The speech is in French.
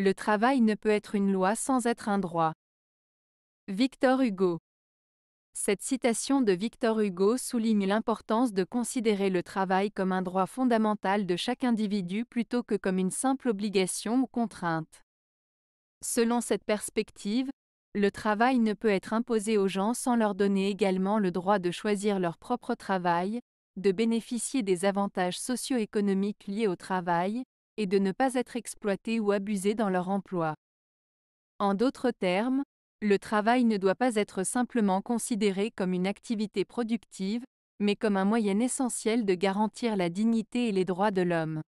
Le travail ne peut être une loi sans être un droit. Victor Hugo. Cette citation de Victor Hugo souligne l'importance de considérer le travail comme un droit fondamental de chaque individu plutôt que comme une simple obligation ou contrainte. Selon cette perspective, le travail ne peut être imposé aux gens sans leur donner également le droit de choisir leur propre travail, de bénéficier des avantages socio-économiques liés au travail, et de ne pas être exploités ou abusés dans leur emploi. En d'autres termes, le travail ne doit pas être simplement considéré comme une activité productive, mais comme un moyen essentiel de garantir la dignité et les droits de l'homme.